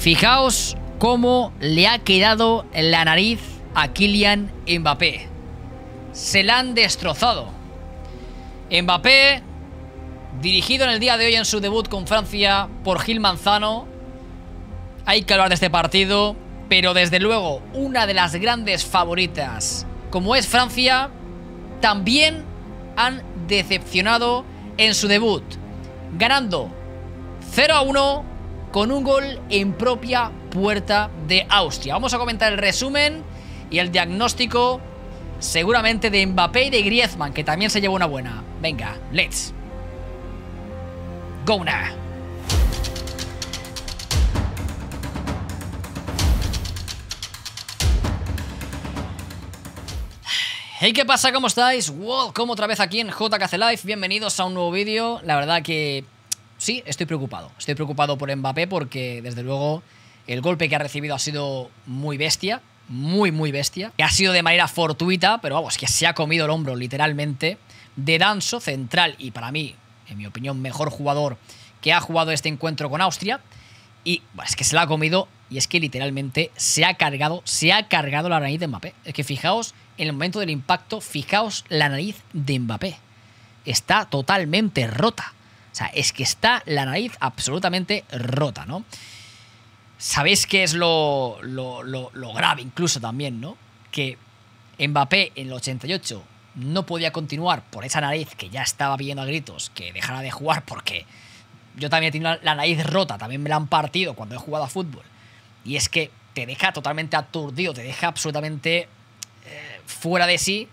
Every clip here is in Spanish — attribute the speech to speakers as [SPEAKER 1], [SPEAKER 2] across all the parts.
[SPEAKER 1] Fijaos cómo le ha quedado la nariz a Kylian Mbappé. Se la han destrozado. Mbappé, dirigido en el día de hoy en su debut con Francia por Gil Manzano. Hay que hablar de este partido, pero desde luego una de las grandes favoritas, como es Francia, también han decepcionado en su debut, ganando 0 a 1 con un gol en propia puerta de Austria. Vamos a comentar el resumen y el diagnóstico seguramente de Mbappé y de Griezmann, que también se llevó una buena. Venga, let's. Go now. Hey, ¿qué pasa? ¿Cómo estáis? Welcome otra vez aquí en JKC Live. Bienvenidos a un nuevo vídeo. La verdad que sí, estoy preocupado. Estoy preocupado por Mbappé porque, desde luego, el golpe que ha recibido ha sido muy bestia, muy, muy bestia. ha sido de manera fortuita, pero vamos, que se ha comido el hombro, literalmente, de Danso, central y para mí, en mi opinión, mejor jugador que ha jugado este encuentro con Austria. Y bueno, es que se la ha comido y es que literalmente se ha cargado, se ha cargado la nariz de Mbappé. Es que fijaos en el momento del impacto, fijaos la nariz de Mbappé. Está totalmente rota. O sea, es que está la nariz absolutamente rota, ¿no? Sabéis que es lo, lo, lo, grave incluso también, ¿no? Que Mbappé en el 88 no podía continuar por esa nariz que ya estaba pidiendo a gritos que dejara de jugar porque yo también he tenido la nariz rota, también me la han partido cuando he jugado a fútbol. Y es que te deja totalmente aturdido, te deja absolutamente eh, fuera de sí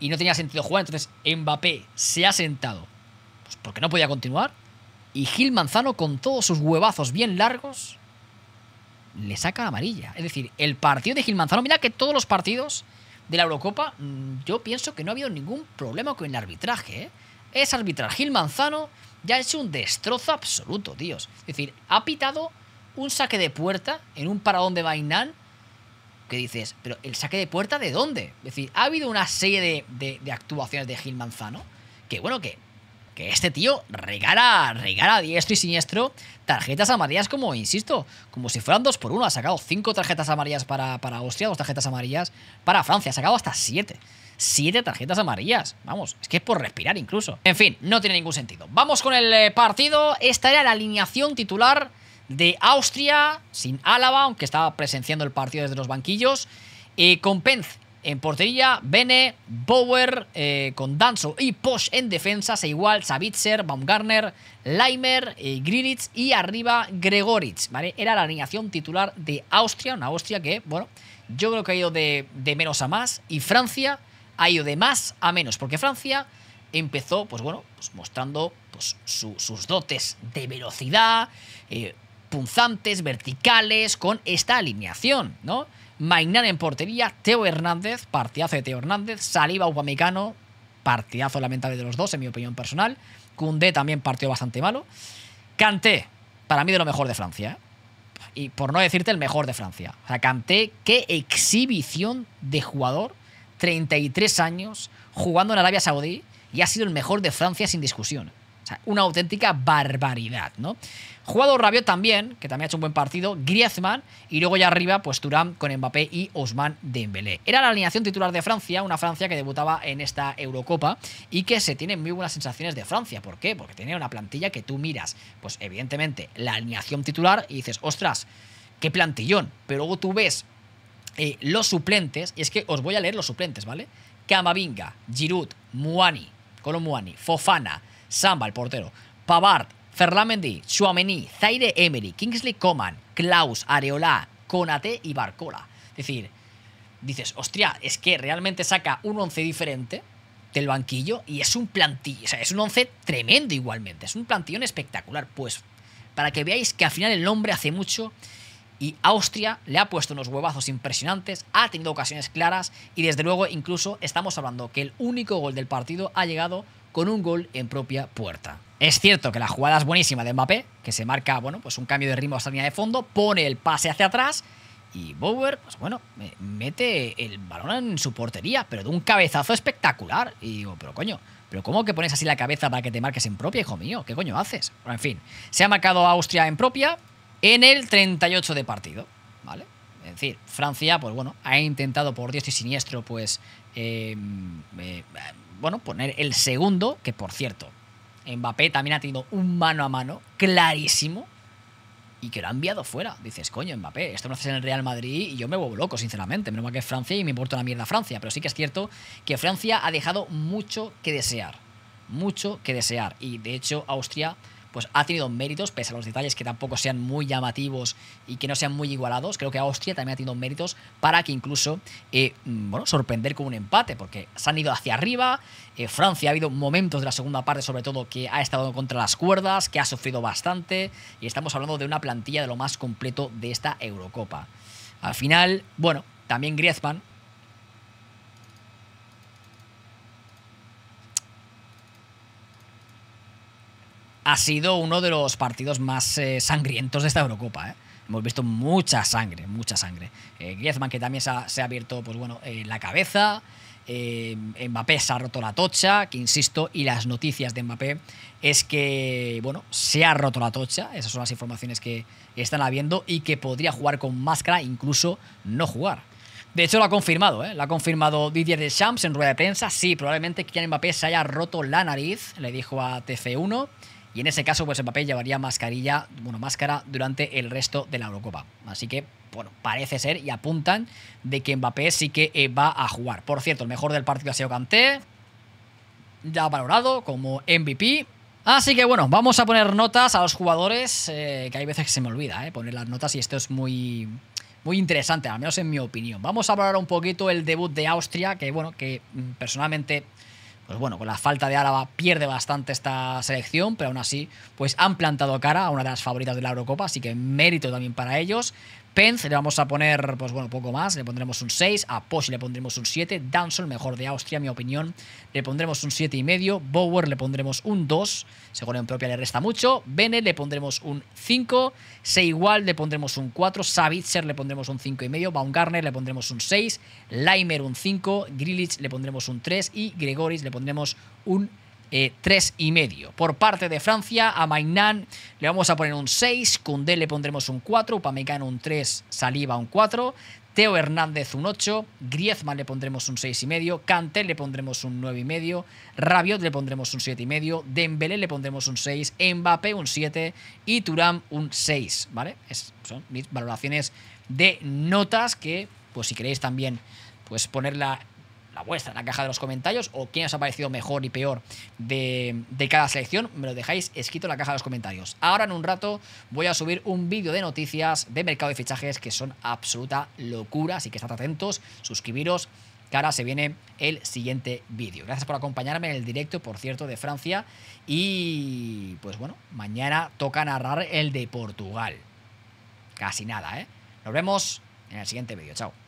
[SPEAKER 1] y no tenía sentido jugar. Entonces Mbappé se ha sentado pues, porque no podía continuar. Y Gil Manzano, con todos sus huevazos bien largos, le saca la amarilla. Es decir, el partido de Gil Manzano, mira que todos los partidos de la Eurocopa, mm, yo pienso que no ha habido ningún problema con el arbitraje. ¿eh? Es arbitrar Gil Manzano, ya es un destrozo absoluto, tíos. Es decir, ha pitado un saque de puerta en un paradón de Vainan. que dices, pero ¿el saque de puerta de dónde? Es decir, ha habido una serie de actuaciones de Gil Manzano que, bueno, que que este tío regala, regala diestro y siniestro tarjetas amarillas como, insisto, como si fueran dos por uno. Ha sacado cinco tarjetas amarillas para, para Austria, dos tarjetas amarillas para Francia. Ha sacado hasta siete. Siete tarjetas amarillas. Vamos, es que es por respirar incluso. En fin, no tiene ningún sentido. Vamos con el eh, partido. Esta era la alineación titular de Austria, sin Álava, aunque estaba presenciando el partido desde los banquillos. Eh, con Pence en portería, Bene, Bower eh, con Danzo y Posh en defensa. Se igual Savitzer, Baumgartner, Leimer, eh, y arriba Gregoritz. ¿vale? Era la alineación titular de Austria. Una Austria que, bueno, yo creo que ha ido de, menos a más. Y Francia ha ido de más a menos. Porque Francia empezó, pues bueno, pues mostrando pues, sus dotes de velocidad, eh, punzantes, verticales, con esta alineación, ¿no? Mainan en portería, Teo Hernández, partidazo de Teo Hernández, Saliba Upamecano, partidazo lamentable de los dos, en mi opinión personal. Cundé también partió bastante malo. Canté, para mí de lo mejor de Francia. ¿eh? Y por no decirte el mejor de Francia. O sea, Canté, qué exhibición de jugador. 33 años, jugando en Arabia Saudí y ha sido el mejor de Francia sin discusión una auténtica barbaridad, ¿no? Jugador rabio también, que también ha hecho un buen partido, Griezmann y luego ya arriba pues Turán con Mbappé y Osman Dembélé. Era la alineación titular de Francia, una Francia que debutaba en esta Eurocopa y que se tienen muy buenas sensaciones de Francia. ¿Por qué? Porque tenía una plantilla que tú miras, pues evidentemente la alineación titular y dices, ostras, qué plantillón. Pero luego tú ves eh, los suplentes, y es que os voy a leer los suplentes, ¿vale? Camavinga, Giroud, Muani, Colo Fofana, Samba, el portero, Pavard, Ferlamendi, Suamení, Zaire Emery, Kingsley Coman, Klaus, Areola, Conate y Barcola. Es decir, dices, hostia, es que realmente saca un once diferente del banquillo y es un plantillo, o sea, es un once tremendo igualmente, es un plantillón espectacular. Pues para que veáis que al final el nombre hace mucho y Austria le ha puesto unos huevazos impresionantes, ha tenido ocasiones claras y desde luego incluso estamos hablando que el único gol del partido ha llegado con un gol en propia puerta. Es cierto que la jugada es buenísima de Mbappé, que se marca, bueno, pues un cambio de ritmo a la línea de fondo, pone el pase hacia atrás y Bower, pues bueno, mete el balón en su portería, pero de un cabezazo espectacular. Y digo, pero coño, ¿Pero cómo que pones así la cabeza para que te marques en propia, hijo mío? ¿Qué coño haces? en fin, se ha marcado Austria en propia en el 38 de partido, ¿vale? Es decir, Francia, pues bueno, ha intentado por dios y siniestro, pues, em, eh, bueno, poner el segundo, que por cierto, Mbappé también ha tenido un mano a mano clarísimo y que lo ha enviado fuera. Dices, coño, Mbappé, esto no haces en el Real Madrid y yo me vuelvo loco, sinceramente. Menos mal que es Francia y me importa la mierda Francia, pero sí que es cierto que Francia ha dejado mucho que desear. Mucho que desear. Y de hecho, Austria pues ha tenido méritos, pese a los detalles que tampoco sean muy llamativos y que no sean muy igualados. Creo que Austria también ha tenido méritos para que incluso, eh, mm, sorprender con un empate, porque se han ido hacia arriba. Eh, Francia ha habido momentos de la segunda parte, sobre todo, que ha estado contra las cuerdas, que ha sufrido bastante. Y estamos hablando de una plantilla de lo más completo de esta Eurocopa. Al final, bueno, también Griezmann ha sido uno de los partidos más eh, sangrientos de esta Eurocopa. ¿eh? Hemos visto mucha sangre, mucha sangre. Eh, Griezmann que también se ha, abierto pues bueno, la cabeza. Mbappé se ha roto la tocha, que insisto, y las noticias de Mbappé es que, bueno, se ha roto la tocha, esas son las informaciones que están habiendo, y que podría jugar con máscara, incluso no jugar. De hecho, lo ha confirmado, Lo ha confirmado Didier Deschamps en rueda de prensa. Sí, probablemente Kylian Mbappé se haya roto la nariz, le dijo a tc 1 y en ese caso, pues Mbappé llevaría mascarilla, bueno, máscara durante el resto de la Eurocopa. Así que, bueno, parece ser y apuntan de que Mbappé sí que eh, va a jugar. Por cierto, el mejor del partido ha sido Kanté, ya valorado como MVP. Así que bueno, vamos a poner notas a los jugadores, eh, que hay veces que se me olvida eh, poner las notas y esto es muy, muy interesante, al menos en mi opinión. Vamos a hablar un poquito el debut de Austria, que bueno, que mm, personalmente pues bueno, con la falta de Álava pierde bastante esta selección, pero aún así, pues han plantado cara a una de las favoritas de la Eurocopa, así que mérito también para ellos. Penz le vamos a poner, pues bueno, poco más, le pondremos un 6, a Posh le pondremos un 7, Danson, mejor de Austria, mi opinión, le pondremos un y medio Bower le pondremos un 2, según en propia le resta mucho, Bene le pondremos un 5, Seigual le pondremos un 4, Savitzer le pondremos un y medio Baumgartner le pondremos un 6, Laimer un 5, Grilich le pondremos un 3 y Gregoris le pondremos pondremos un eh, 3,5. Por parte de Francia, a Mainan le vamos a poner un 6, Koundé le pondremos un 4, Upamecano un 3, Saliba un 4, Teo Hernández un 8, Griezmann le pondremos un 6,5, Kanté le pondremos un 9,5, Rabiot le pondremos un 7,5, Dembélé le pondremos un 6, Mbappé un 7 y Turam un 6, ¿vale? son mis valoraciones de notas que, pues si queréis también pues ponerla vuestra en la caja de los comentarios o quién os ha parecido mejor y peor de, de, cada selección, me lo dejáis escrito en la caja de los comentarios. Ahora en un rato voy a subir un vídeo de noticias de mercado de fichajes que son absoluta locura, así que estad atentos, suscribiros. Que ahora se viene el siguiente vídeo. Gracias por acompañarme en el directo, por cierto, de Francia. Y pues bueno, mañana toca narrar el de Portugal. Casi nada, ¿eh? Nos vemos en el siguiente vídeo. Chao.